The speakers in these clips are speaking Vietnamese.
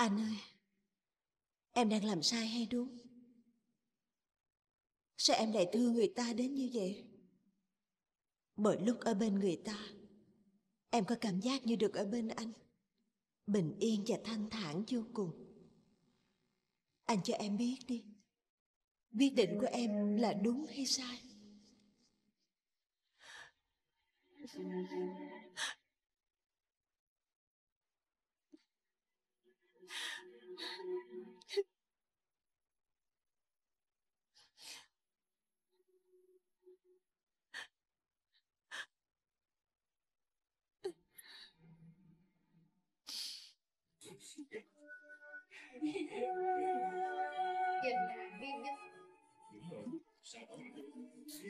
Anh ơi, em đang làm sai hay đúng? Sao em lại thương người ta đến như vậy? Bởi lúc ở bên người ta, em có cảm giác như được ở bên anh. Bình yên và thanh thản vô cùng. Anh cho em biết đi. Quyết định của em là đúng hay sai?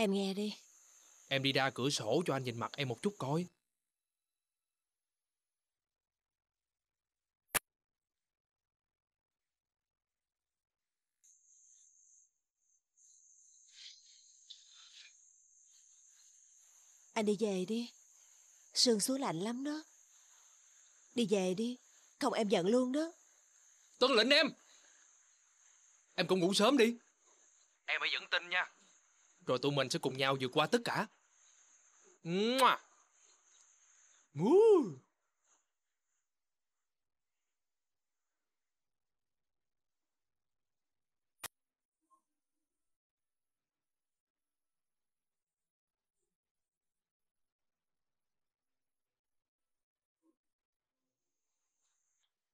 Em nghe đi. Em đi ra cửa sổ cho anh nhìn mặt em một chút coi. Anh đi về đi. Sương xuống lạnh lắm đó. Đi về đi. Không em giận luôn đó. Tuân lệnh em. Em cũng ngủ sớm đi. Em hãy dẫn tin nha. Rồi tụi mình sẽ cùng nhau vượt qua tất cả.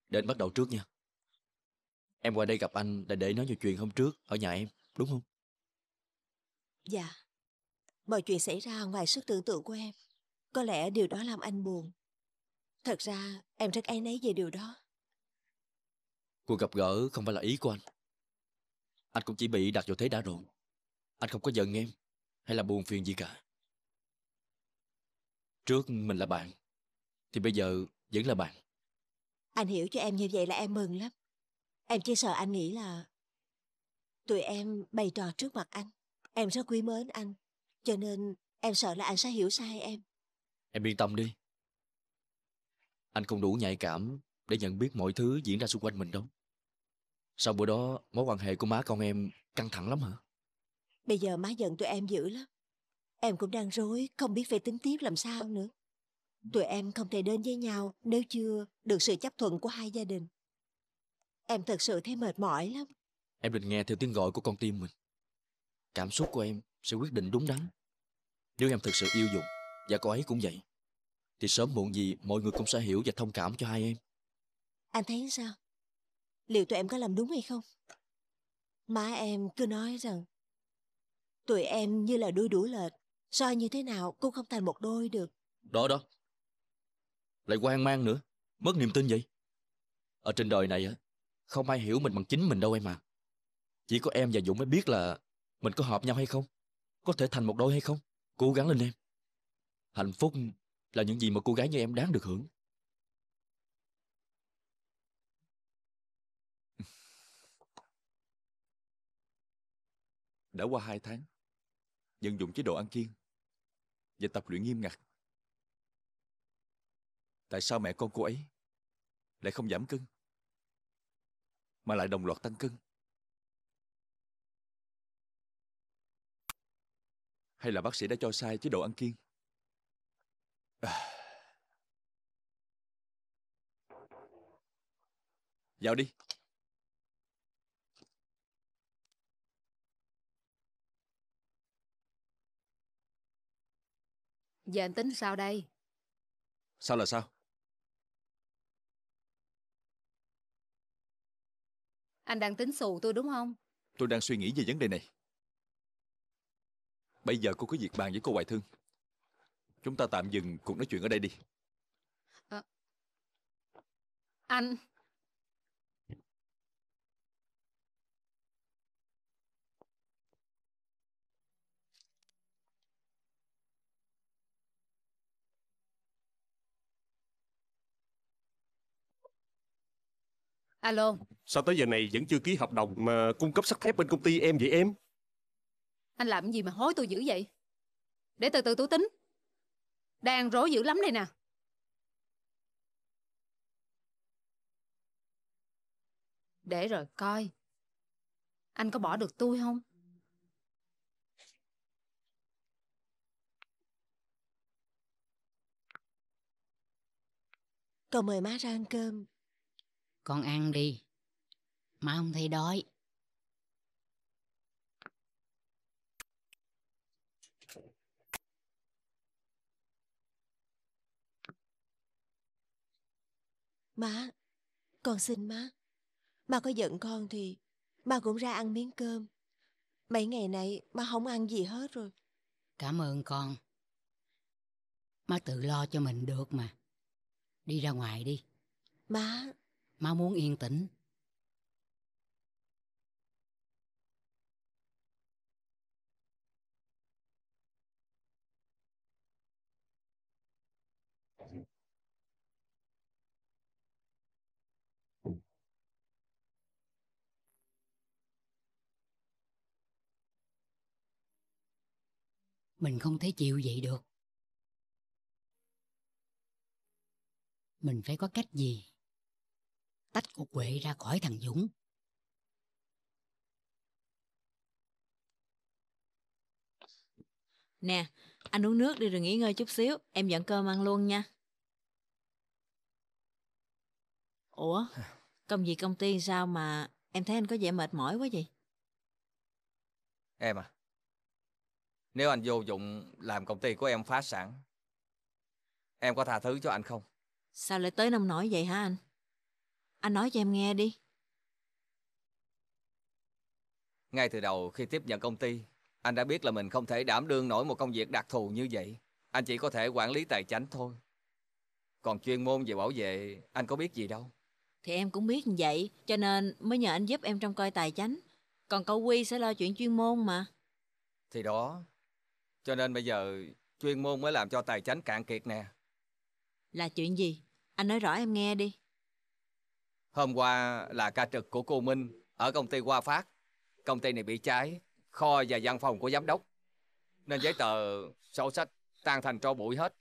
Đến bắt đầu trước nha. Em qua đây gặp anh là để nói nhiều chuyện hôm trước ở nhà em, đúng không? Dạ, mọi chuyện xảy ra ngoài sức tưởng tượng của em. Có lẽ điều đó làm anh buồn. Thật ra em rất ai nấy về điều đó. Cuộc gặp gỡ không phải là ý của anh. Anh cũng chỉ bị đặt vào thế đã rồi. Anh không có giận em hay là buồn phiền gì cả. Trước mình là bạn, thì bây giờ vẫn là bạn. Anh hiểu cho em như vậy là em mừng lắm. Em chỉ sợ anh nghĩ là tụi em bày trò trước mặt anh. Em rất quý mến anh, cho nên em sợ là anh sẽ hiểu sai em. Em yên tâm đi. Anh không đủ nhạy cảm để nhận biết mọi thứ diễn ra xung quanh mình đâu. Sau bữa đó, mối quan hệ của má con em căng thẳng lắm hả? Bây giờ má giận tụi em dữ lắm. Em cũng đang rối, không biết phải tính tiếp làm sao nữa. Tụi em không thể đến với nhau nếu chưa được sự chấp thuận của hai gia đình. Em thật sự thấy mệt mỏi lắm. Em định nghe theo tiếng gọi của con tim mình cảm xúc của em sẽ quyết định đúng đắn. Nếu em thực sự yêu Dũng, và cô ấy cũng vậy, thì sớm muộn gì mọi người cũng sẽ hiểu và thông cảm cho hai em. Anh thấy sao? Liệu tụi em có làm đúng hay không? Má em cứ nói rằng tụi em như là đuôi đũa lệch, soi như thế nào cũng không thành một đôi được. Đó đó. Lại quan mang nữa, mất niềm tin vậy. Ở trên đời này á, không ai hiểu mình bằng chính mình đâu em à. Chỉ có em và Dũng mới biết là mình có hợp nhau hay không? Có thể thành một đôi hay không? Cố gắng lên em. Hạnh phúc là những gì mà cô gái như em đáng được hưởng. Đã qua hai tháng, dân dụng chế độ ăn kiêng và tập luyện nghiêm ngặt. Tại sao mẹ con cô ấy lại không giảm cân, mà lại đồng loạt tăng cân? Hay là bác sĩ đã cho sai chế độ ăn kiêng? À... Vào đi. Giờ anh tính sao đây? Sao là sao? Anh đang tính xù tôi đúng không? Tôi đang suy nghĩ về vấn đề này. Bây giờ cô có việc bàn với cô Hoài Thương Chúng ta tạm dừng cuộc nói chuyện ở đây đi à, Anh Alo Sao tới giờ này vẫn chưa ký hợp đồng mà cung cấp sắt thép bên công ty em vậy em anh làm gì mà hối tôi dữ vậy? Để từ từ tôi tính. Đang rối dữ lắm đây nè. Để rồi coi. Anh có bỏ được tôi không? Cậu mời má ra ăn cơm. Con ăn đi. Má không thấy đói. Má, con xin má. Má có giận con thì má cũng ra ăn miếng cơm. Mấy ngày nay má không ăn gì hết rồi. Cảm ơn con. Má tự lo cho mình được mà. Đi ra ngoài đi. Má. Má muốn yên tĩnh. Mình không thể chịu vậy được. Mình phải có cách gì tách cô Quệ ra khỏi thằng Dũng. Nè, anh uống nước đi rồi nghỉ ngơi chút xíu, em dẫn cơm ăn luôn nha. Ủa, công việc công ty sao mà em thấy anh có vẻ mệt mỏi quá vậy? Em à, nếu anh vô dụng làm công ty của em phá sản, em có tha thứ cho anh không? Sao lại tới nông nổi vậy hả anh? Anh nói cho em nghe đi. Ngay từ đầu khi tiếp nhận công ty, anh đã biết là mình không thể đảm đương nổi một công việc đặc thù như vậy. Anh chỉ có thể quản lý tài chính thôi. Còn chuyên môn về bảo vệ, anh có biết gì đâu. Thì em cũng biết như vậy, cho nên mới nhờ anh giúp em trong coi tài chính. Còn cậu Quy sẽ lo chuyện chuyên môn mà. Thì đó, cho nên bây giờ chuyên môn mới làm cho tài chánh cạn kiệt nè. Là chuyện gì? Anh nói rõ em nghe đi. Hôm qua là ca trực của cô Minh ở công ty Hoa Phát. Công ty này bị cháy, kho và văn phòng của giám đốc. Nên giấy tờ, sổ sách tan thành tro bụi hết.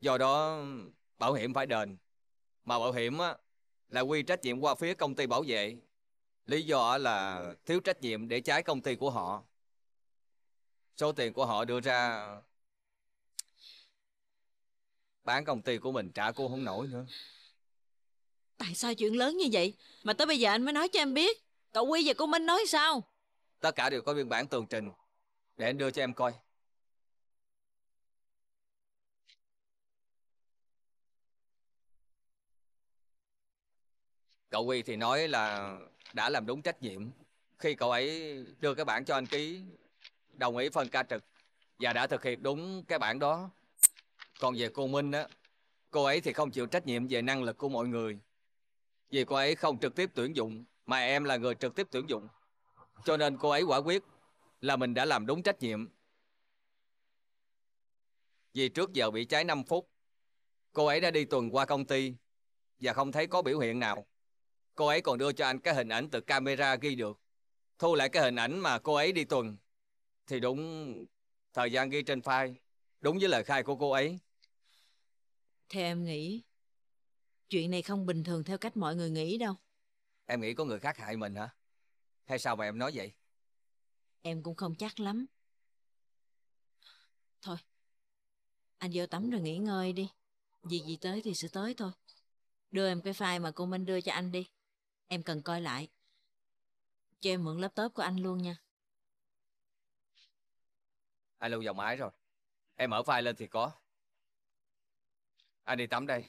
Do đó bảo hiểm phải đền. Mà bảo hiểm á, là quy trách nhiệm qua phía công ty bảo vệ. Lý do là thiếu trách nhiệm để trái công ty của họ số tiền của họ đưa ra bán công ty của mình trả cô không nổi nữa tại sao chuyện lớn như vậy mà tới bây giờ anh mới nói cho em biết cậu quy và cô minh nói sao tất cả đều có biên bản tường trình để anh đưa cho em coi cậu quy thì nói là đã làm đúng trách nhiệm khi cậu ấy đưa cái bản cho anh ký đồng ý phân ca trực và đã thực hiện đúng cái bản đó. Còn về cô Minh á, cô ấy thì không chịu trách nhiệm về năng lực của mọi người. Vì cô ấy không trực tiếp tuyển dụng mà em là người trực tiếp tuyển dụng. Cho nên cô ấy quả quyết là mình đã làm đúng trách nhiệm. Vì trước giờ bị cháy 5 phút, cô ấy đã đi tuần qua công ty và không thấy có biểu hiện nào. Cô ấy còn đưa cho anh cái hình ảnh từ camera ghi được. Thu lại cái hình ảnh mà cô ấy đi tuần thì đúng thời gian ghi trên file đúng với lời khai của cô ấy theo em nghĩ chuyện này không bình thường theo cách mọi người nghĩ đâu em nghĩ có người khác hại mình hả hay sao mà em nói vậy em cũng không chắc lắm thôi anh vô tắm rồi nghỉ ngơi đi việc gì tới thì sẽ tới thôi đưa em cái file mà cô minh đưa cho anh đi em cần coi lại cho em mượn laptop của anh luôn nha Ai lưu vào máy rồi Em mở file lên thì có Anh đi tắm đây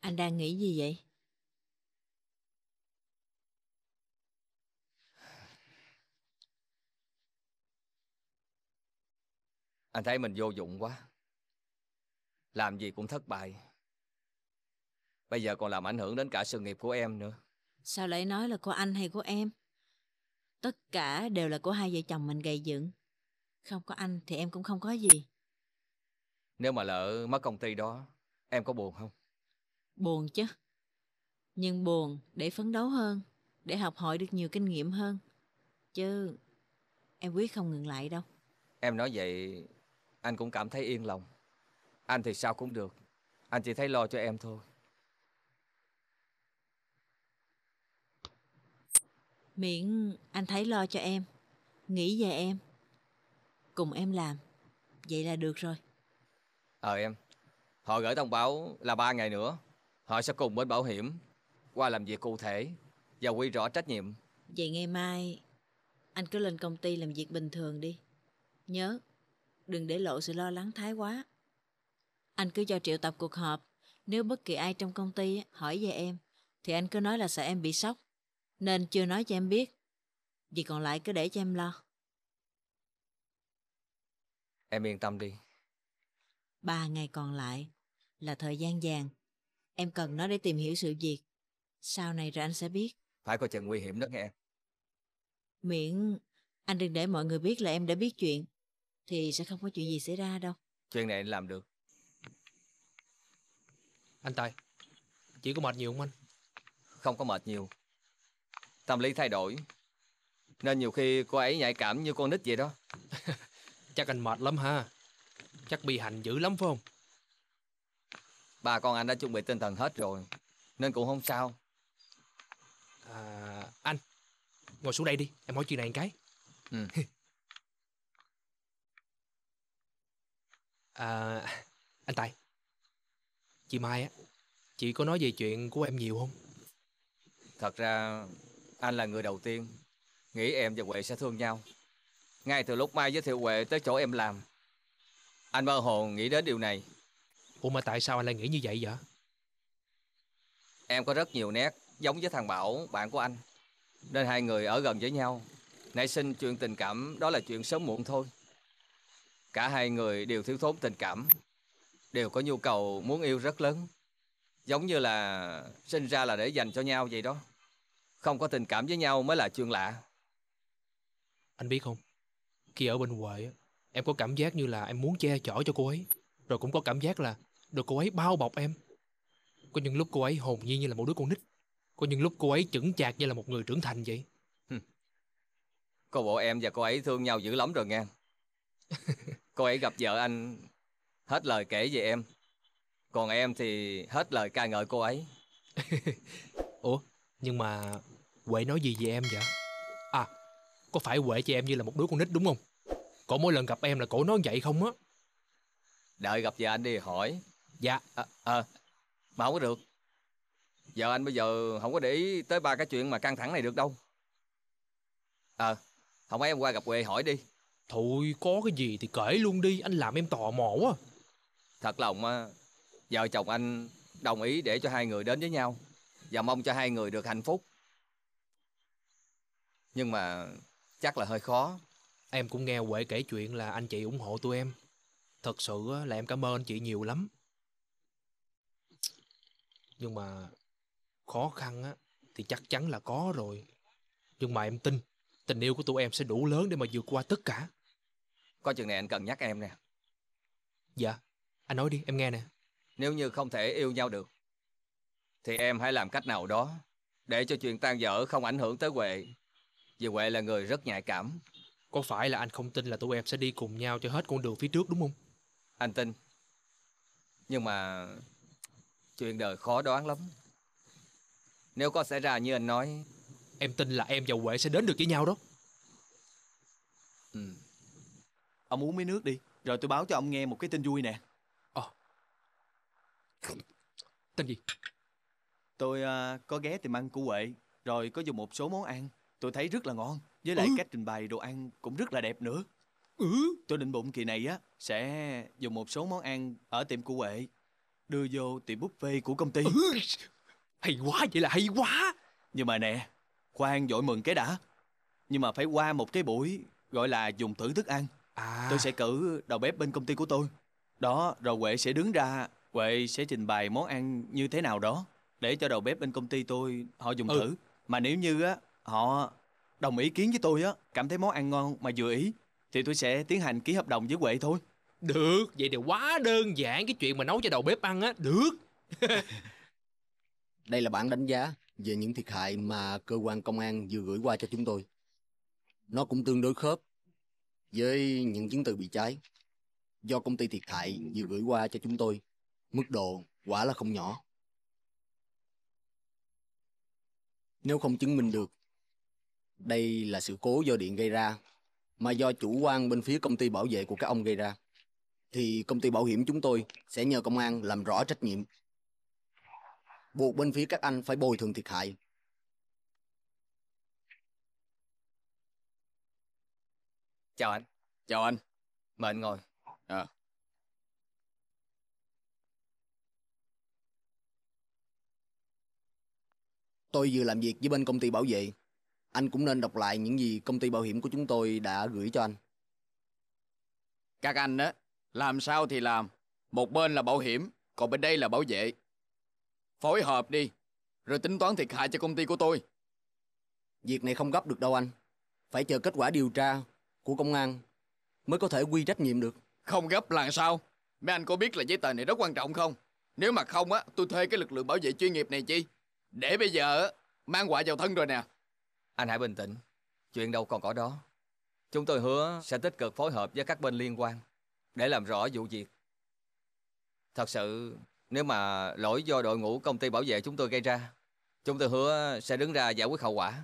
Anh đang nghĩ gì vậy? Anh thấy mình vô dụng quá. Làm gì cũng thất bại. Bây giờ còn làm ảnh hưởng đến cả sự nghiệp của em nữa. Sao lại nói là của anh hay của em? Tất cả đều là của hai vợ chồng mình gây dựng. Không có anh thì em cũng không có gì. Nếu mà lỡ mất công ty đó, em có buồn không? Buồn chứ. Nhưng buồn để phấn đấu hơn, để học hỏi được nhiều kinh nghiệm hơn. Chứ em quyết không ngừng lại đâu. Em nói vậy anh cũng cảm thấy yên lòng. Anh thì sao cũng được. Anh chỉ thấy lo cho em thôi. Miễn anh thấy lo cho em, nghĩ về em, cùng em làm, vậy là được rồi. Ờ em, họ gửi thông báo là ba ngày nữa Họ sẽ cùng với bảo hiểm qua làm việc cụ thể và quy rõ trách nhiệm. Vậy ngày mai anh cứ lên công ty làm việc bình thường đi. Nhớ, đừng để lộ sự lo lắng thái quá. Anh cứ cho triệu tập cuộc họp. Nếu bất kỳ ai trong công ty hỏi về em, thì anh cứ nói là sợ em bị sốc. Nên chưa nói cho em biết. Vì còn lại cứ để cho em lo. Em yên tâm đi. Ba ngày còn lại là thời gian vàng Em cần nó để tìm hiểu sự việc. Sau này rồi anh sẽ biết. Phải coi chừng nguy hiểm đó nghe em. Miễn anh đừng để mọi người biết là em đã biết chuyện. Thì sẽ không có chuyện gì xảy ra đâu. Chuyện này anh làm được. Anh Tài, chị có mệt nhiều không anh? Không có mệt nhiều. Tâm lý thay đổi. Nên nhiều khi cô ấy nhạy cảm như con nít vậy đó. Chắc anh mệt lắm ha. Chắc bị hành dữ lắm phải không? Bà con anh đã chuẩn bị tinh thần hết rồi Nên cũng không sao à, Anh Ngồi xuống đây đi Em hỏi chuyện này một cái ừ. à, Anh Tài Chị Mai á Chị có nói về chuyện của em nhiều không Thật ra Anh là người đầu tiên Nghĩ em và Huệ sẽ thương nhau Ngay từ lúc Mai giới thiệu Huệ tới chỗ em làm Anh mơ hồ nghĩ đến điều này Ủa mà tại sao anh lại nghĩ như vậy vậy? Em có rất nhiều nét giống với thằng Bảo, bạn của anh. Nên hai người ở gần với nhau. Nảy sinh chuyện tình cảm đó là chuyện sớm muộn thôi. Cả hai người đều thiếu thốn tình cảm. Đều có nhu cầu muốn yêu rất lớn. Giống như là sinh ra là để dành cho nhau vậy đó. Không có tình cảm với nhau mới là chuyện lạ. Anh biết không? Khi ở bên Huệ, em có cảm giác như là em muốn che chở cho cô ấy. Rồi cũng có cảm giác là được cô ấy bao bọc em Có những lúc cô ấy hồn nhiên như là một đứa con nít Có những lúc cô ấy chững chạc như là một người trưởng thành vậy Cô bộ em và cô ấy thương nhau dữ lắm rồi nghe Cô ấy gặp vợ anh Hết lời kể về em Còn em thì hết lời ca ngợi cô ấy Ủa Nhưng mà Huệ nói gì về em vậy À Có phải Huệ cho em như là một đứa con nít đúng không Cổ mỗi lần gặp em là cổ nói vậy không á Đợi gặp vợ anh đi hỏi dạ ờ à, à, mà không có được giờ anh bây giờ không có để ý tới ba cái chuyện mà căng thẳng này được đâu ờ à, không ấy em qua gặp quê hỏi đi thôi có cái gì thì kể luôn đi anh làm em tò mò quá thật lòng á vợ chồng anh đồng ý để cho hai người đến với nhau và mong cho hai người được hạnh phúc nhưng mà chắc là hơi khó em cũng nghe huệ kể chuyện là anh chị ủng hộ tụi em thật sự là em cảm ơn anh chị nhiều lắm nhưng mà khó khăn á thì chắc chắn là có rồi nhưng mà em tin tình yêu của tụi em sẽ đủ lớn để mà vượt qua tất cả có chừng này anh cần nhắc em nè dạ anh nói đi em nghe nè nếu như không thể yêu nhau được thì em hãy làm cách nào đó để cho chuyện tan vỡ không ảnh hưởng tới huệ vì huệ là người rất nhạy cảm có phải là anh không tin là tụi em sẽ đi cùng nhau cho hết con đường phía trước đúng không anh tin nhưng mà Chuyện đời khó đoán lắm Nếu có xảy ra như anh nói Em tin là em và Huệ sẽ đến được với nhau đó ừ. Ông uống mấy nước đi Rồi tôi báo cho ông nghe một cái tin vui nè Ờ à. gì Tôi uh, có ghé tìm ăn của Huệ Rồi có dùng một số món ăn Tôi thấy rất là ngon Với lại ừ. cách trình bày đồ ăn cũng rất là đẹp nữa Ừ Tôi định bụng kỳ này á Sẽ dùng một số món ăn ở tiệm của Huệ đưa vô tiệm buffet của công ty ừ, hay quá vậy là hay quá nhưng mà nè khoan vội mừng cái đã nhưng mà phải qua một cái buổi gọi là dùng thử thức ăn à. tôi sẽ cử đầu bếp bên công ty của tôi đó rồi huệ sẽ đứng ra huệ sẽ trình bày món ăn như thế nào đó để cho đầu bếp bên công ty tôi họ dùng ừ. thử mà nếu như á họ đồng ý kiến với tôi á cảm thấy món ăn ngon mà vừa ý thì tôi sẽ tiến hành ký hợp đồng với huệ thôi được, vậy thì quá đơn giản cái chuyện mà nấu cho đầu bếp ăn á, được. Đây là bản đánh giá về những thiệt hại mà cơ quan công an vừa gửi qua cho chúng tôi. Nó cũng tương đối khớp với những chứng từ bị cháy do công ty thiệt hại vừa gửi qua cho chúng tôi. Mức độ quả là không nhỏ. Nếu không chứng minh được đây là sự cố do điện gây ra mà do chủ quan bên phía công ty bảo vệ của các ông gây ra thì công ty bảo hiểm chúng tôi sẽ nhờ công an làm rõ trách nhiệm. Buộc bên phía các anh phải bồi thường thiệt hại. Chào anh. Chào anh. Mời anh ngồi. À. Tôi vừa làm việc với bên công ty bảo vệ. Anh cũng nên đọc lại những gì công ty bảo hiểm của chúng tôi đã gửi cho anh. Các anh đó. Làm sao thì làm, một bên là bảo hiểm, còn bên đây là bảo vệ. Phối hợp đi, rồi tính toán thiệt hại cho công ty của tôi. Việc này không gấp được đâu anh. Phải chờ kết quả điều tra của công an mới có thể quy trách nhiệm được. Không gấp là sao? Mấy anh có biết là giấy tờ này rất quan trọng không? Nếu mà không á, tôi thuê cái lực lượng bảo vệ chuyên nghiệp này chi? Để bây giờ mang quả vào thân rồi nè. Anh hãy bình tĩnh. Chuyện đâu còn có đó. Chúng tôi hứa sẽ tích cực phối hợp với các bên liên quan để làm rõ vụ việc. Thật sự, nếu mà lỗi do đội ngũ công ty bảo vệ chúng tôi gây ra, chúng tôi hứa sẽ đứng ra giải quyết hậu quả.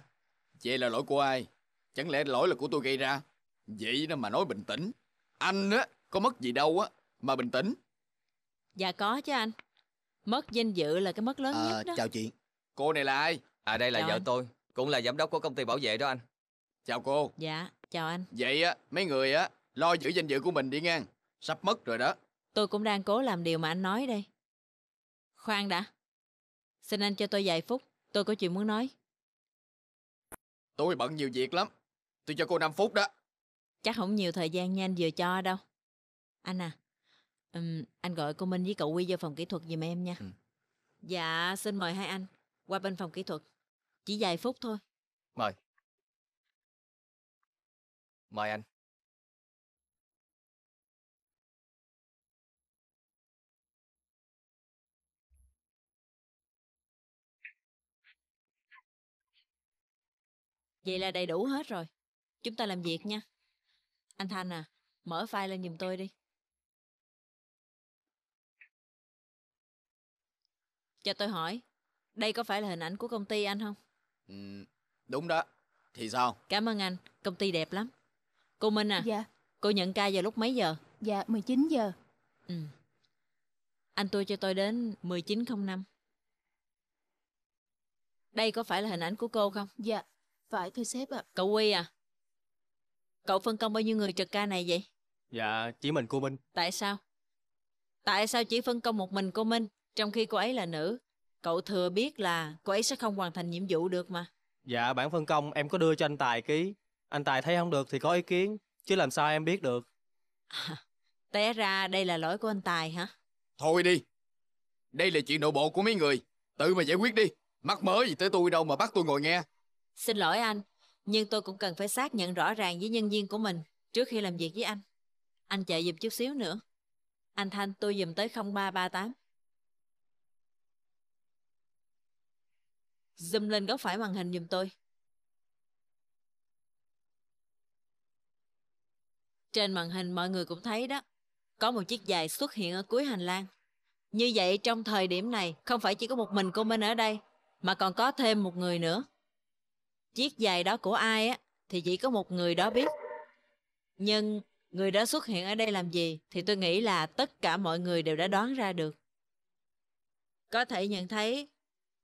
Vậy là lỗi của ai? Chẳng lẽ lỗi là của tôi gây ra? Vậy đó mà nói bình tĩnh. Anh á, có mất gì đâu á, mà bình tĩnh. Dạ có chứ anh. Mất danh dự là cái mất lớn à, nhất đó. Chào chị. Cô này là ai? À đây là chào vợ anh. tôi, cũng là giám đốc của công ty bảo vệ đó anh. Chào cô. Dạ, chào anh. Vậy á, mấy người á, lo giữ danh dự của mình đi ngang. Sắp mất rồi đó. Tôi cũng đang cố làm điều mà anh nói đây. Khoan đã. Xin anh cho tôi vài phút. Tôi có chuyện muốn nói. Tôi bận nhiều việc lắm. Tôi cho cô 5 phút đó. Chắc không nhiều thời gian như anh vừa cho đâu. Anh à, um, anh gọi cô Minh với cậu Quy vô phòng kỹ thuật giùm em nha. Ừ. Dạ, xin mời hai anh qua bên phòng kỹ thuật. Chỉ vài phút thôi. Mời. Mời anh. Vậy là đầy đủ hết rồi. Chúng ta làm việc nha. Anh Thanh à, mở file lên giùm tôi đi. Cho tôi hỏi, đây có phải là hình ảnh của công ty anh không? Ừ, đúng đó. Thì sao? Cảm ơn anh, công ty đẹp lắm. Cô Minh à, Dạ, cô nhận ca vào lúc mấy giờ? dạ 19 giờ. Ừ. Anh tôi cho tôi đến 1905. Đây có phải là hình ảnh của cô không? Dạ, phải thưa sếp ạ. À. Cậu Quy à? Cậu phân công bao nhiêu người trực ca này vậy? Dạ, chỉ mình cô Minh. Tại sao? Tại sao chỉ phân công một mình cô Minh, trong khi cô ấy là nữ? Cậu thừa biết là cô ấy sẽ không hoàn thành nhiệm vụ được mà. Dạ, bản phân công em có đưa cho anh Tài ký. Anh Tài thấy không được thì có ý kiến, chứ làm sao em biết được. À, té ra đây là lỗi của anh Tài hả? Thôi đi, đây là chuyện nội bộ của mấy người, tự mà giải quyết đi. Mắc mớ gì tới tôi đâu mà bắt tôi ngồi nghe. Xin lỗi anh, nhưng tôi cũng cần phải xác nhận rõ ràng với nhân viên của mình trước khi làm việc với anh. Anh chờ dùm chút xíu nữa. Anh Thanh, tôi dùm tới 0338. Zoom lên góc phải màn hình dùm tôi. Trên màn hình mọi người cũng thấy đó, có một chiếc giày xuất hiện ở cuối hành lang. Như vậy trong thời điểm này, không phải chỉ có một mình cô Minh ở đây, mà còn có thêm một người nữa chiếc giày đó của ai á, thì chỉ có một người đó biết. Nhưng người đó xuất hiện ở đây làm gì thì tôi nghĩ là tất cả mọi người đều đã đoán ra được. Có thể nhận thấy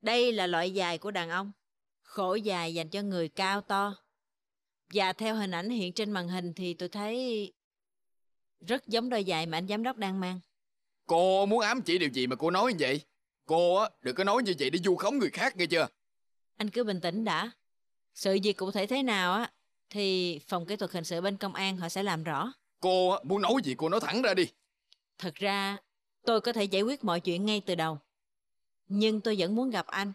đây là loại giày của đàn ông, khổ dài dành cho người cao to. Và theo hình ảnh hiện trên màn hình thì tôi thấy rất giống đôi giày mà anh giám đốc đang mang. Cô muốn ám chỉ điều gì mà cô nói như vậy? Cô á, đừng có nói như vậy để vu khống người khác nghe chưa? Anh cứ bình tĩnh đã. Sự việc cụ thể thế nào á thì phòng kỹ thuật hình sự bên công an họ sẽ làm rõ. Cô muốn nói gì cô nói thẳng ra đi. Thật ra tôi có thể giải quyết mọi chuyện ngay từ đầu. Nhưng tôi vẫn muốn gặp anh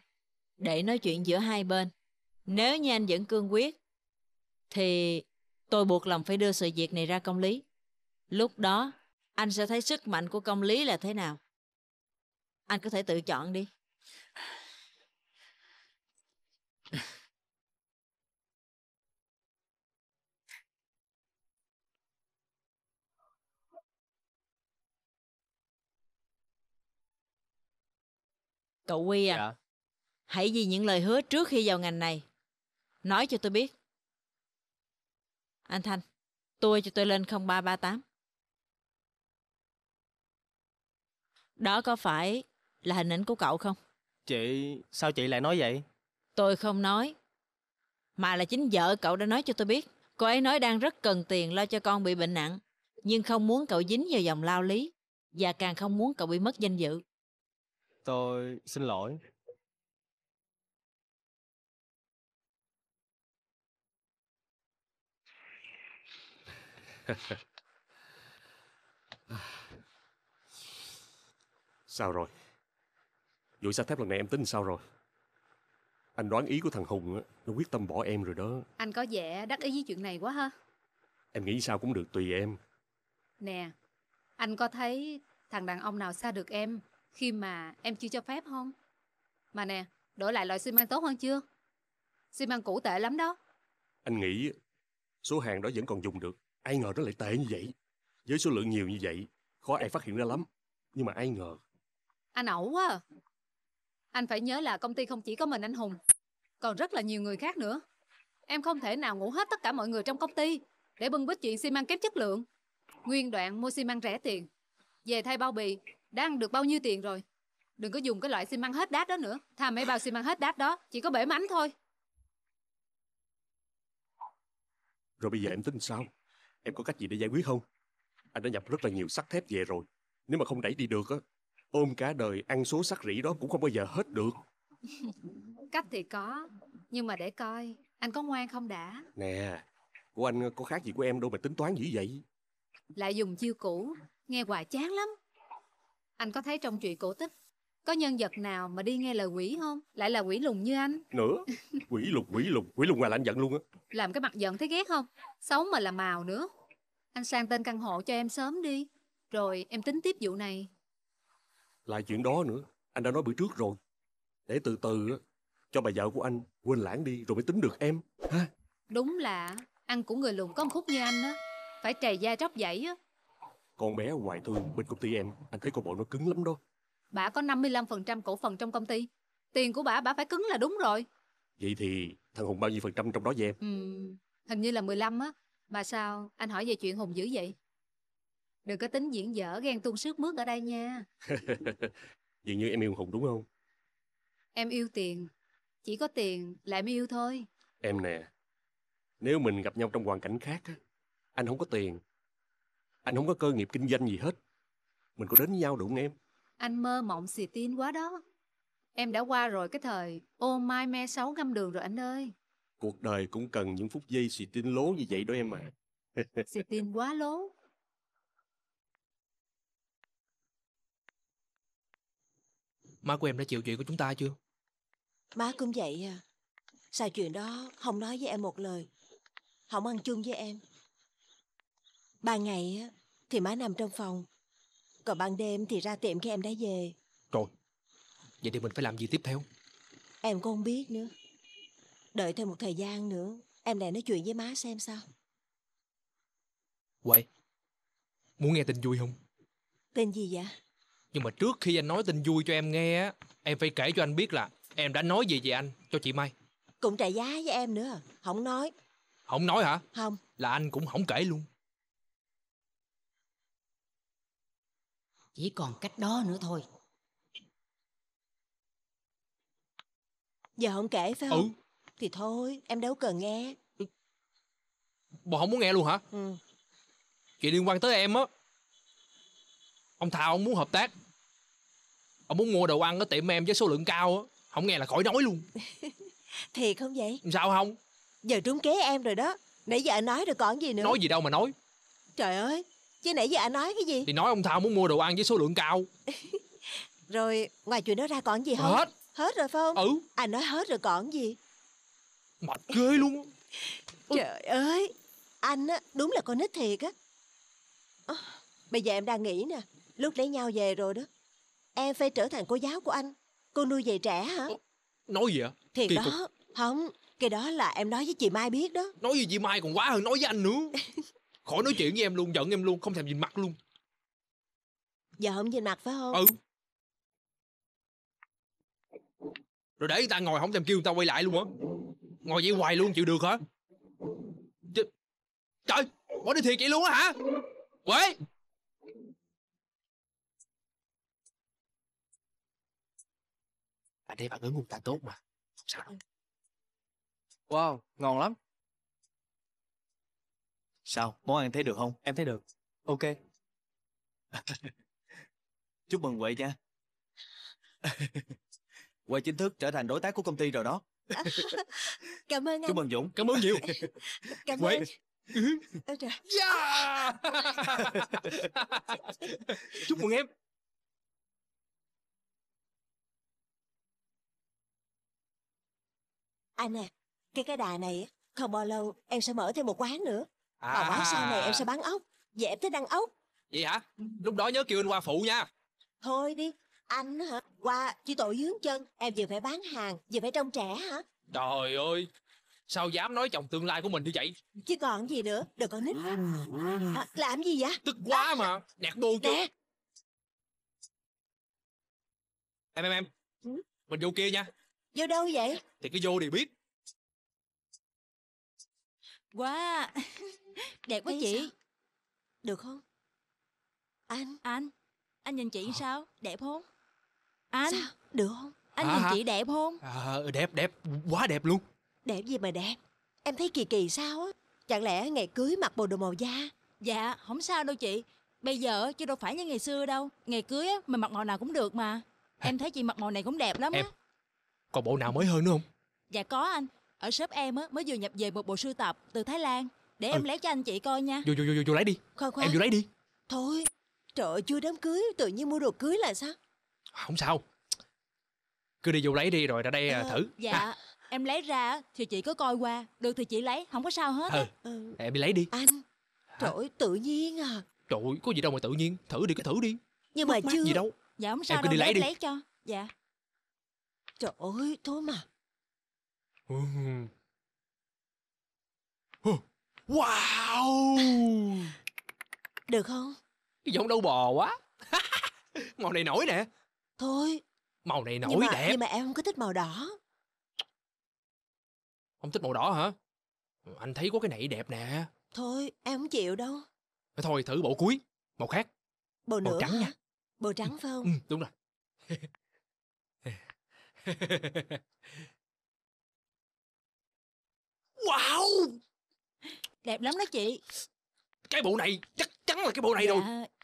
để nói chuyện giữa hai bên. Nếu như anh vẫn cương quyết thì tôi buộc lòng phải đưa sự việc này ra công lý. Lúc đó anh sẽ thấy sức mạnh của công lý là thế nào. Anh có thể tự chọn đi. Cậu Quy à, dạ. hãy vì những lời hứa trước khi vào ngành này. Nói cho tôi biết. Anh Thanh, tôi cho tôi lên 0338. Đó có phải là hình ảnh của cậu không? Chị, sao chị lại nói vậy? Tôi không nói. Mà là chính vợ cậu đã nói cho tôi biết. Cô ấy nói đang rất cần tiền lo cho con bị bệnh nặng. Nhưng không muốn cậu dính vào dòng lao lý. Và càng không muốn cậu bị mất danh dự tôi xin lỗi sao rồi vụ xa thép lần này em tính sao rồi anh đoán ý của thằng hùng á nó quyết tâm bỏ em rồi đó anh có vẻ đắc ý với chuyện này quá ha em nghĩ sao cũng được tùy em nè anh có thấy thằng đàn ông nào xa được em khi mà em chưa cho phép không? Mà nè, đổi lại loại xi măng tốt hơn chưa? Xi măng cũ tệ lắm đó. Anh nghĩ số hàng đó vẫn còn dùng được. Ai ngờ nó lại tệ như vậy. Với số lượng nhiều như vậy, khó ai phát hiện ra lắm. Nhưng mà ai ngờ. Anh ẩu quá. À. Anh phải nhớ là công ty không chỉ có mình anh Hùng, còn rất là nhiều người khác nữa. Em không thể nào ngủ hết tất cả mọi người trong công ty để bưng bít chuyện xi măng kém chất lượng. Nguyên đoạn mua xi măng rẻ tiền, về thay bao bì đang được bao nhiêu tiền rồi đừng có dùng cái loại xi măng hết đát đó nữa thà mấy bao xi măng hết đát đó chỉ có bể mánh thôi rồi bây giờ em tính sao em có cách gì để giải quyết không anh đã nhập rất là nhiều sắt thép về rồi nếu mà không đẩy đi được á ôm cả đời ăn số sắt rỉ đó cũng không bao giờ hết được cách thì có nhưng mà để coi anh có ngoan không đã nè của anh có khác gì của em đâu mà tính toán dữ vậy lại dùng chiêu cũ nghe hoài chán lắm anh có thấy trong chuyện cổ tích có nhân vật nào mà đi nghe lời quỷ không? Lại là quỷ lùng như anh. Nữa, quỷ lùng, quỷ lùng, quỷ lùng ngoài là anh giận luôn á. Làm cái mặt giận thấy ghét không? Xấu mà là màu nữa. Anh sang tên căn hộ cho em sớm đi. Rồi em tính tiếp vụ này. Lại chuyện đó nữa, anh đã nói bữa trước rồi. Để từ từ cho bà vợ của anh quên lãng đi rồi mới tính được em. ha Đúng là ăn của người lùng có một khúc như anh á. Phải trầy da tróc dãy á. Con bé Hoài Thương bên công ty em, anh thấy con bộ nó cứng lắm đó. Bà có 55% cổ phần trong công ty. Tiền của bà, bà phải cứng là đúng rồi. Vậy thì thằng Hùng bao nhiêu phần trăm trong đó vậy em? Ừ, hình như là 15 á. Mà sao anh hỏi về chuyện Hùng dữ vậy? Đừng có tính diễn dở ghen tuông sướt mướt ở đây nha. vậy như em yêu Hùng đúng không? Em yêu tiền. Chỉ có tiền là em yêu thôi. Em nè, nếu mình gặp nhau trong hoàn cảnh khác á, anh không có tiền anh không có cơ nghiệp kinh doanh gì hết. Mình có đến với nhau đụng em. Anh mơ mộng xì tin quá đó. Em đã qua rồi cái thời ô mai me sáu găm đường rồi anh ơi. Cuộc đời cũng cần những phút giây xì tin lố như vậy đó em ạ. À. xì tin quá lố. Má của em đã chịu chuyện của chúng ta chưa? Má cũng vậy à. Sao chuyện đó không nói với em một lời. Không ăn chung với em. Ban ngày thì má nằm trong phòng Còn ban đêm thì ra tiệm khi em đã về Rồi Vậy thì mình phải làm gì tiếp theo Em cũng không biết nữa Đợi thêm một thời gian nữa Em lại nói chuyện với má xem sao Quậy Muốn nghe tin vui không Tin gì vậy Nhưng mà trước khi anh nói tin vui cho em nghe á, Em phải kể cho anh biết là Em đã nói gì về anh cho chị Mai Cũng trả giá với em nữa Không nói Không nói hả Không Là anh cũng không kể luôn chỉ còn cách đó nữa thôi giờ không kể phải không ừ thì thôi em đâu cần nghe ừ. bà không muốn nghe luôn hả ừ chuyện liên quan tới em á ông thao ông muốn hợp tác ông muốn mua đồ ăn ở tiệm em với số lượng cao á không nghe là khỏi nói luôn thiệt không vậy sao không giờ trúng kế em rồi đó nãy giờ anh nói rồi còn gì nữa nói gì đâu mà nói trời ơi Chứ nãy giờ anh nói cái gì Thì nói ông Thao muốn mua đồ ăn với số lượng cao Rồi ngoài chuyện đó ra còn gì không Hết Hết rồi phải không Ừ Anh nói hết rồi còn gì Mệt ghê luôn Trời ơi Anh á đúng là con nít thiệt á Bây giờ em đang nghĩ nè Lúc lấy nhau về rồi đó Em phải trở thành cô giáo của anh Cô nuôi dạy trẻ hả Nói gì ạ Thiệt Kỳ đó cục. Không Cái đó là em nói với chị Mai biết đó Nói với chị Mai còn quá hơn nói với anh nữa khỏi nói chuyện với em luôn giận em luôn không thèm nhìn mặt luôn giờ không nhìn mặt phải không ừ rồi để người ta ngồi không thèm kêu người ta quay lại luôn á ngồi vậy hoài luôn chịu được hả Ch- trời bỏ đi thiệt vậy luôn á hả quế anh ấy phản ứng của ta tốt mà không sao đâu wow ngon lắm Sao, món ăn thấy được không? Em thấy được. Ok. Chúc mừng Huệ nha. Huệ chính thức trở thành đối tác của công ty rồi đó. Cảm ơn anh. Chúc mừng Dũng. Cảm ơn nhiều. Cảm Huệ. ơn. Ôi trời. Yeah! Chúc mừng em. Anh à, cái cái đà này không bao lâu em sẽ mở thêm một quán nữa à. Bà bán sau này em sẽ bán ốc Vậy em thích ăn ốc Vậy hả Lúc đó nhớ kêu anh qua phụ nha Thôi đi Anh hả Qua chỉ tội dướng chân Em vừa phải bán hàng Vừa phải trông trẻ hả Trời ơi Sao dám nói chồng tương lai của mình như vậy Chứ còn gì nữa Đừng có nít à, Làm gì vậy Tức quá à. mà Nẹt đô chứ Em em em ừ? Mình vô kia nha Vô đâu vậy Thì cứ vô thì biết quá đẹp quá Thấy chị. Sao? Được không? Anh. Anh, anh nhìn chị Hả? Ờ. sao? Đẹp không? Anh. Sao? Được không? Anh à, nhìn chị đẹp không? À, đẹp, đẹp, quá đẹp luôn. Đẹp gì mà đẹp? Em thấy kỳ kỳ sao á? Chẳng lẽ ngày cưới mặc bộ đồ màu da? Dạ, không sao đâu chị. Bây giờ chứ đâu phải như ngày xưa đâu. Ngày cưới á, mình mặc màu nào cũng được mà. Em thấy chị mặc màu này cũng đẹp lắm em, á. Còn bộ nào mới hơn nữa không? Dạ có anh, ở shop em á, mới vừa nhập về một bộ sưu tập từ Thái Lan Để em ừ. lấy cho anh chị coi nha Vô vô vô vô lấy đi Khoan khoan Em vô lấy đi Thôi Trời chưa đám cưới tự nhiên mua đồ cưới là sao Không sao Cứ đi vô lấy đi rồi ra đây à, ờ, thử Dạ à. Em lấy ra thì chị cứ coi qua Được thì chị lấy không có sao hết ừ. ừ. Em đi lấy đi Anh Trời tự nhiên à Trời có gì đâu mà tự nhiên Thử đi cứ thử đi Nhưng Mất mà chưa gì đâu Dạ không sao em cứ đâu đi lấy, đi. lấy cho Dạ Trời ơi thôi mà Wow Được không Cái giọng đâu bò quá Màu này nổi nè Thôi Màu này nổi nhưng mà, đẹp Nhưng mà em không có thích màu đỏ Không thích màu đỏ hả Anh thấy có cái này đẹp nè Thôi em không chịu đâu Thôi thử bộ cuối Màu khác Bộ nữa Màu trắng hả? nha Bộ trắng phải không ừ, ừ Đúng rồi Wow Đẹp lắm đó chị Cái bộ này chắc chắn là cái bộ này dạ, rồi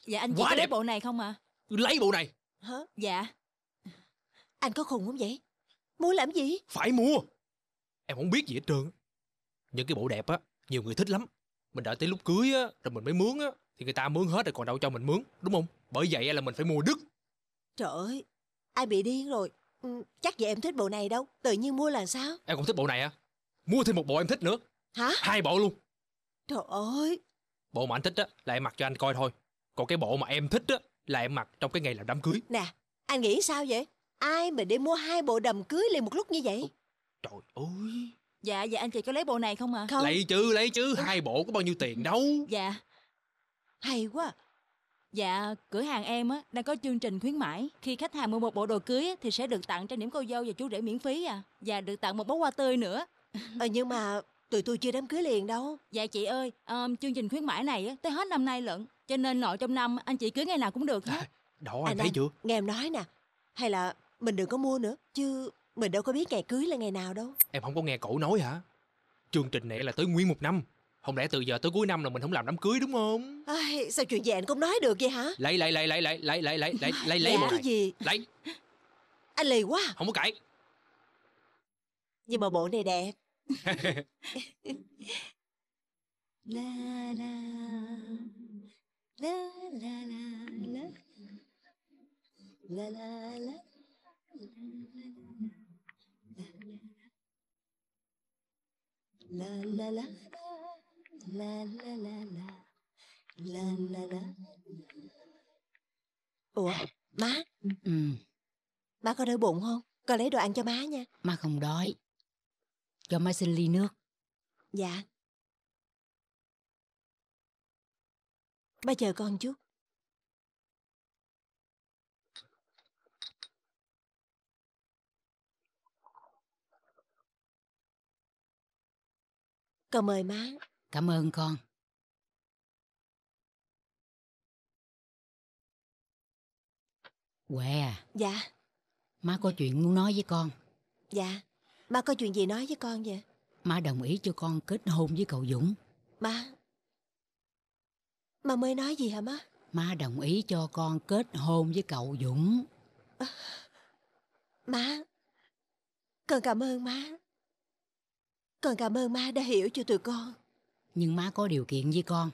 Dạ anh chị Quá có lấy đẹp. bộ này không à Lấy bộ này Hả? Dạ Anh có khùng không vậy Mua làm gì Phải mua Em không biết gì hết trơn Những cái bộ đẹp á Nhiều người thích lắm Mình đợi tới lúc cưới á Rồi mình mới mướn á Thì người ta mướn hết rồi còn đâu cho mình mướn Đúng không Bởi vậy là mình phải mua đứt Trời ơi Ai bị điên rồi ừ, Chắc vậy em thích bộ này đâu Tự nhiên mua là sao Em cũng thích bộ này á Mua thêm một bộ em thích nữa Hả? Hai bộ luôn Trời ơi Bộ mà anh thích á là em mặc cho anh coi thôi Còn cái bộ mà em thích á là em mặc trong cái ngày làm đám cưới Nè anh nghĩ sao vậy Ai mà đi mua hai bộ đầm cưới liền một lúc như vậy Trời ơi Dạ dạ anh chị có lấy bộ này không ạ à? không. Lấy chứ lấy chứ Hai bộ có bao nhiêu tiền đâu Dạ Hay quá Dạ, cửa hàng em á đang có chương trình khuyến mãi. Khi khách hàng mua một bộ đồ cưới thì sẽ được tặng trang điểm cô dâu và chú rể miễn phí à. Và được tặng một bó hoa tươi nữa. Ờ, nhưng mà tụi tôi chưa đám cưới liền đâu Dạ chị ơi ờ, Chương trình khuyến mãi này tới hết năm nay lận Cho nên nội trong năm anh chị cưới ngày nào cũng được hết Đó anh, Anh à, thấy Anh, chưa nghe em nói nè Hay là mình đừng có mua nữa Chứ mình đâu có biết ngày cưới là ngày nào đâu Em không có nghe cổ nói hả Chương trình này là tới nguyên một năm Không lẽ từ giờ tới cuối năm là mình không làm đám cưới đúng không Ai, Sao chuyện về anh cũng nói được vậy hả Lấy lấy lấy lấy lấy lấy lấy lấy lấy lấy lấy Dạ. cái gì Lấy Anh lì quá à. Không có cãi Nhưng mà bộ này đẹp la la la la la la la la la La la la la la la la la la la Ủa má ừ. Má có đói bụng không? Con lấy đồ ăn cho má nha Má không đói cho má xin ly nước. Dạ. Ba chờ con chút. Con mời má. Cảm ơn con. Quẹ à? Dạ. Má có chuyện muốn nói với con. Dạ. Ba có chuyện gì nói với con vậy? Ma đồng ý cho con kết hôn với cậu Dũng. Má? Má mới nói gì hả má? Ma đồng ý cho con kết hôn với cậu Dũng. À, má, con cảm ơn má. Con cảm ơn má đã hiểu cho tụi con. Nhưng má có điều kiện với con.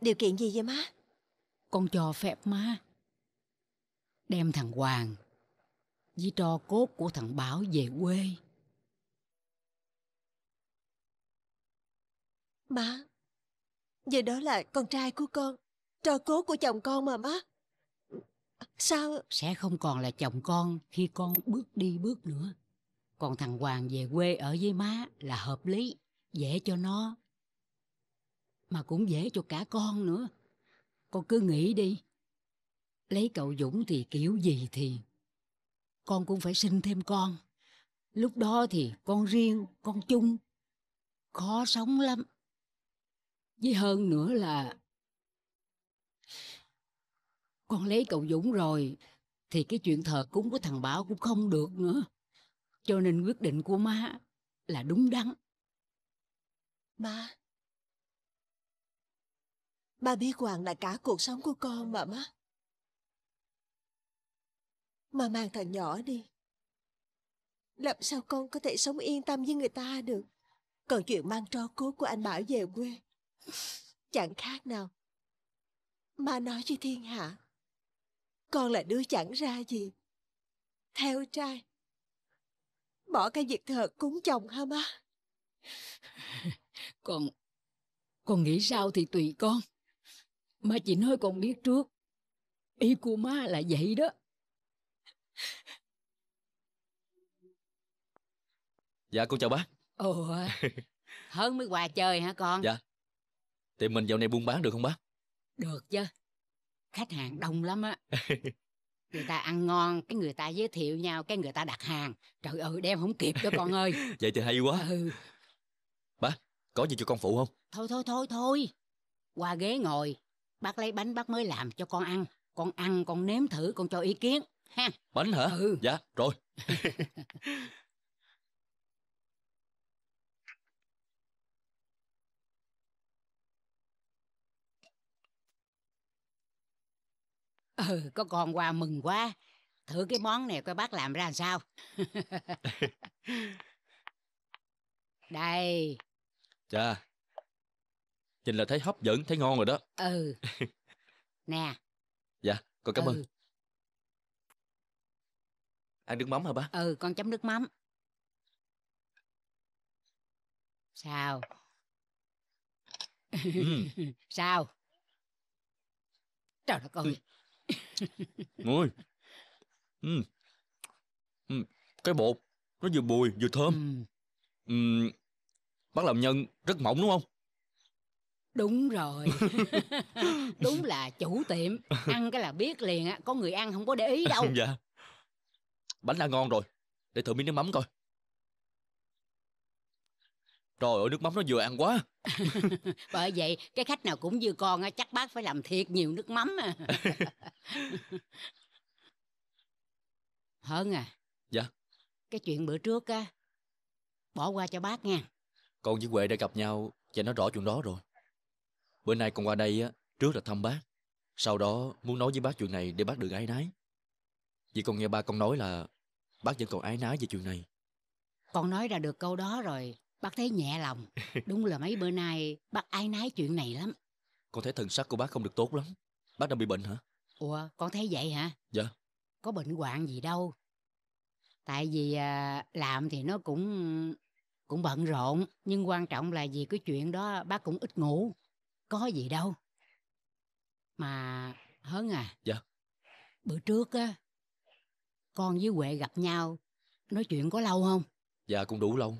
điều kiện gì vậy má? Con cho phép má đem thằng Hoàng với tro cốt của thằng Bảo về quê. Má, giờ đó là con trai của con, tro cốt của chồng con mà má. Sao? Sẽ không còn là chồng con khi con bước đi bước nữa. Còn thằng Hoàng về quê ở với má là hợp lý, dễ cho nó. Mà cũng dễ cho cả con nữa. Con cứ nghĩ đi, lấy cậu Dũng thì kiểu gì thì con cũng phải sinh thêm con lúc đó thì con riêng con chung khó sống lắm với hơn nữa là con lấy cậu dũng rồi thì cái chuyện thờ cúng của thằng bảo cũng không được nữa cho nên quyết định của má là đúng đắn Má, ba biết hoàng là cả cuộc sống của con mà má mà mang thằng nhỏ đi. Làm sao con có thể sống yên tâm với người ta được? Còn chuyện mang tro cốt của anh Bảo về quê, chẳng khác nào. Mà nói với thiên hạ, con là đứa chẳng ra gì. Theo trai, bỏ cái việc thờ cúng chồng hả má? Con, con nghĩ sao thì tùy con. Mà chỉ nói con biết trước. Ý của má là vậy đó. Dạ cô chào bác Ồ Hơn mới quà chơi hả con Dạ Tiệm mình dạo này buôn bán được không bác Được chứ Khách hàng đông lắm á Người ta ăn ngon Cái người ta giới thiệu nhau Cái người ta đặt hàng Trời ơi đem không kịp cho con ơi Vậy thì hay quá ừ. Bác có gì cho con phụ không Thôi thôi thôi thôi Qua ghế ngồi Bác lấy bánh bác mới làm cho con ăn Con ăn con nếm thử con cho ý kiến bánh hả ừ. dạ rồi ừ có con qua mừng quá thử cái món này coi bác làm ra làm sao đây Chà Nhìn là thấy hấp dẫn Thấy ngon rồi đó Ừ Nè Dạ con cảm ừ. ơn Ăn à, nước mắm hả ba? Ừ, con chấm nước mắm. Sao? Ừ. Sao? Trời đất ơi. Ừ. Ngồi. Ừ. ừ. Cái bột nó vừa bùi vừa thơm. Ừ. Ừ. Bác làm nhân rất mỏng đúng không? Đúng rồi Đúng là chủ tiệm Ăn cái là biết liền á Có người ăn không có để ý đâu Dạ Bánh đã ngon rồi, để thử miếng nước mắm coi. Trời ơi, nước mắm nó vừa ăn quá. Bởi vậy, cái khách nào cũng như con, chắc bác phải làm thiệt nhiều nước mắm. À. Hơn à. Dạ. Cái chuyện bữa trước á, bỏ qua cho bác nha. Con với Huệ đã gặp nhau và nói rõ chuyện đó rồi. Bữa nay con qua đây á, trước là thăm bác. Sau đó muốn nói với bác chuyện này để bác được ái nái. Vì con nghe ba con nói là bác vẫn còn ái nái về chuyện này. Con nói ra được câu đó rồi, bác thấy nhẹ lòng. Đúng là mấy bữa nay bác ái nái chuyện này lắm. Con thấy thần sắc của bác không được tốt lắm. Bác đang bị bệnh hả? Ủa, con thấy vậy hả? Dạ. Có bệnh hoạn gì đâu. Tại vì à, làm thì nó cũng cũng bận rộn, nhưng quan trọng là vì cái chuyện đó bác cũng ít ngủ. Có gì đâu. Mà Hớn à. Dạ. Bữa trước á, con với Huệ gặp nhau, nói chuyện có lâu không? Dạ cũng đủ lâu,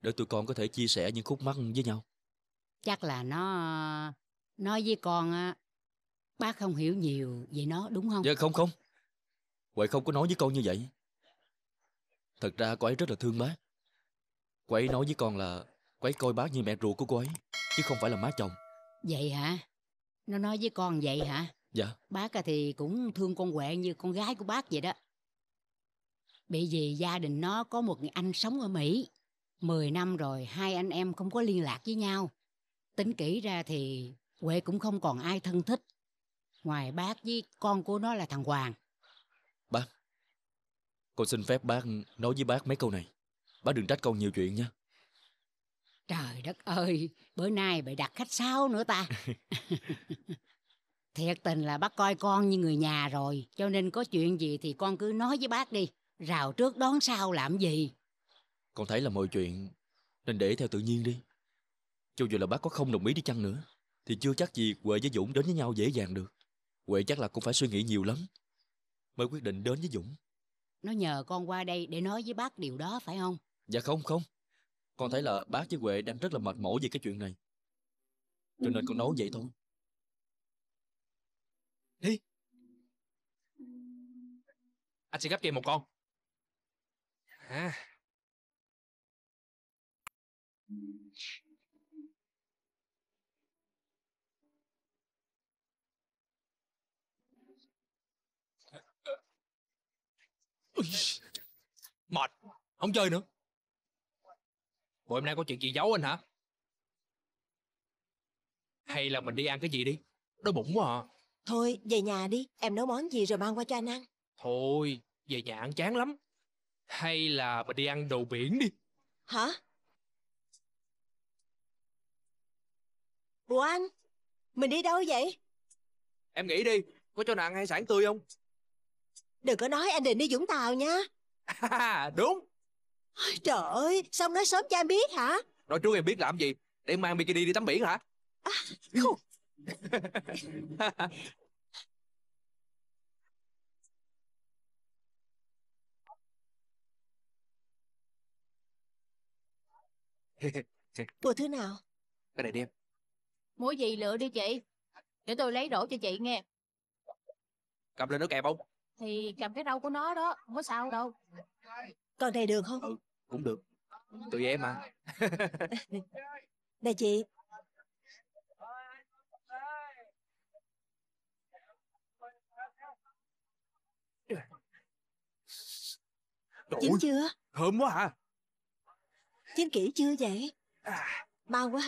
để tụi con có thể chia sẻ những khúc mắc với nhau. Chắc là nó nói với con á, bác không hiểu nhiều về nó đúng không? Dạ không không, Huệ không có nói với con như vậy. Thật ra cô ấy rất là thương bác. Cô ấy nói với con là cô ấy coi bác như mẹ ruột của cô ấy, chứ không phải là má chồng. Vậy hả? Nó nói với con vậy hả? Dạ Bác thì cũng thương con Huệ như con gái của bác vậy đó Bị vì gia đình nó có một người anh sống ở Mỹ. Mười năm rồi hai anh em không có liên lạc với nhau. Tính kỹ ra thì Huệ cũng không còn ai thân thích. Ngoài bác với con của nó là thằng Hoàng. Bác, con xin phép bác nói với bác mấy câu này. Bác đừng trách con nhiều chuyện nha. Trời đất ơi, bữa nay bị đặt khách sao nữa ta. Thiệt tình là bác coi con như người nhà rồi, cho nên có chuyện gì thì con cứ nói với bác đi. Rào trước đón sau làm gì? Con thấy là mọi chuyện nên để theo tự nhiên đi. Cho dù là bác có không đồng ý đi chăng nữa, thì chưa chắc gì Huệ với Dũng đến với nhau dễ dàng được. Huệ chắc là cũng phải suy nghĩ nhiều lắm, mới quyết định đến với Dũng. Nó nhờ con qua đây để nói với bác điều đó phải không? Dạ không không, con thấy là bác với Huệ đang rất là mệt mỏi về cái chuyện này. Cho nên con nói vậy thôi. Đi. Anh sẽ gấp cho một con hả à. mệt không chơi nữa bộ hôm nay có chuyện gì giấu anh hả hay là mình đi ăn cái gì đi đói bụng quá à thôi về nhà đi em nấu món gì rồi mang qua cho anh ăn thôi về nhà ăn chán lắm hay là mình đi ăn đồ biển đi hả bùa anh mình đi đâu vậy em nghĩ đi có chỗ nào ăn hải sản tươi không đừng có nói anh định đi vũng tàu nha à, đúng trời ơi sao nói sớm cho anh biết hả nói trước em biết làm gì để mang bikini đi tắm biển hả à, Của thứ nào? Cái này đi em. Mua gì lựa đi chị. Để tôi lấy đổ cho chị nghe. Cầm lên nó kẹp không? Thì cầm cái râu của nó đó. Không có sao đâu. Còn này được không? Ừ, cũng được. Tụi em mà. đây chị. Chín chưa? Thơm quá hả? À. Chiến kỹ chưa vậy? À. Bao quá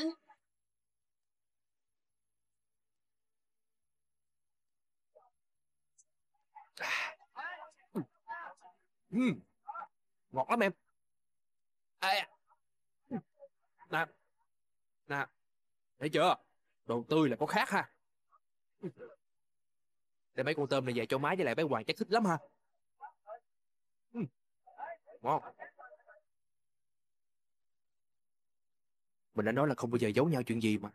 à. ừ. Ngọt lắm em à. Nè Nè Thấy chưa Đồ tươi là có khác ha Để mấy con tôm này về cho má với lại bé Hoàng chắc thích lắm ha ừ. Ngon Mình đã nói là không bao giờ giấu nhau chuyện gì mà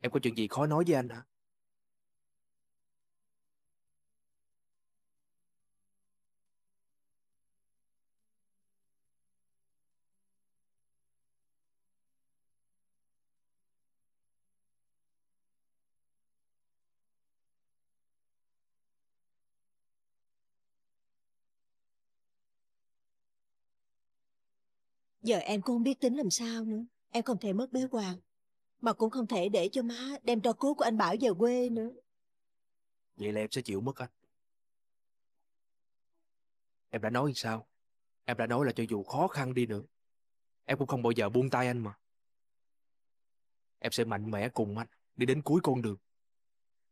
Em có chuyện gì khó nói với anh hả? Giờ em cũng không biết tính làm sao nữa Em không thể mất bé Hoàng Mà cũng không thể để cho má đem cho cố của anh Bảo về quê nữa Vậy là em sẽ chịu mất anh Em đã nói sao Em đã nói là cho dù khó khăn đi nữa Em cũng không bao giờ buông tay anh mà Em sẽ mạnh mẽ cùng anh Đi đến cuối con đường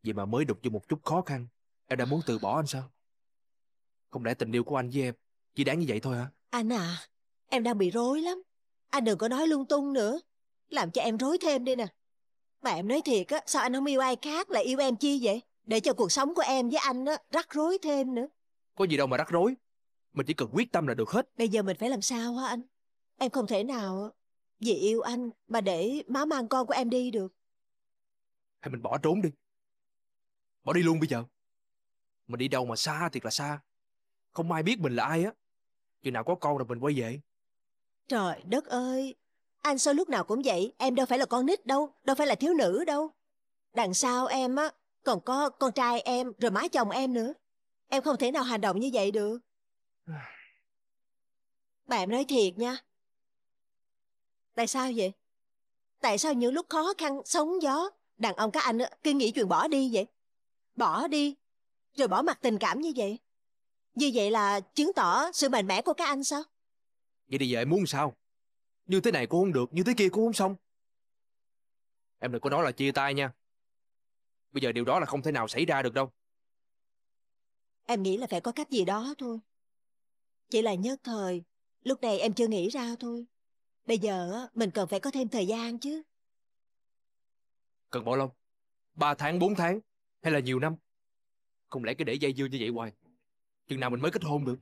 Vậy mà mới đụng vô một chút khó khăn Em đã muốn từ bỏ anh sao Không lẽ tình yêu của anh với em Chỉ đáng như vậy thôi hả Anh à Em đang bị rối lắm. Anh đừng có nói lung tung nữa. Làm cho em rối thêm đi nè. Mà em nói thiệt á, sao anh không yêu ai khác lại yêu em chi vậy? Để cho cuộc sống của em với anh á, rắc rối thêm nữa. Có gì đâu mà rắc rối. Mình chỉ cần quyết tâm là được hết. Bây giờ mình phải làm sao hả anh? Em không thể nào vì yêu anh mà để má mang con của em đi được. Hay mình bỏ trốn đi. Bỏ đi luôn bây giờ. Mình đi đâu mà xa thiệt là xa. Không ai biết mình là ai á. Chừng nào có con rồi mình quay về. Trời đất ơi, anh sao lúc nào cũng vậy, em đâu phải là con nít đâu, đâu phải là thiếu nữ đâu. Đằng sau em á, còn có con trai em rồi má chồng em nữa. Em không thể nào hành động như vậy được. Bà em nói thiệt nha. Tại sao vậy? Tại sao những lúc khó khăn, sóng gió, đàn ông các anh cứ nghĩ chuyện bỏ đi vậy? Bỏ đi, rồi bỏ mặt tình cảm như vậy? Như vậy là chứng tỏ sự mạnh mẽ của các anh sao? Vậy thì giờ em muốn sao? Như thế này cũng không được, như thế kia cũng không xong. Em đừng có nói là chia tay nha. Bây giờ điều đó là không thể nào xảy ra được đâu. Em nghĩ là phải có cách gì đó thôi. Chỉ là nhất thời, lúc này em chưa nghĩ ra thôi. Bây giờ mình cần phải có thêm thời gian chứ. Cần bao lâu? 3 tháng, 4 tháng hay là nhiều năm? Không lẽ cứ để dây dưa như vậy hoài? Chừng nào mình mới kết hôn được?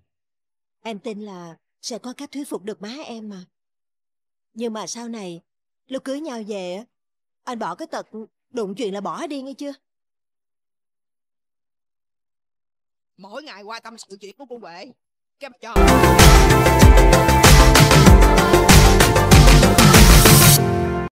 Em tin là sẽ có cách thuyết phục được má em mà. Nhưng mà sau này, lúc cưới nhau về, anh bỏ cái tật đụng chuyện là bỏ đi nghe chưa? Mỗi ngày qua tâm sự chuyện của cô Huệ, cái cho...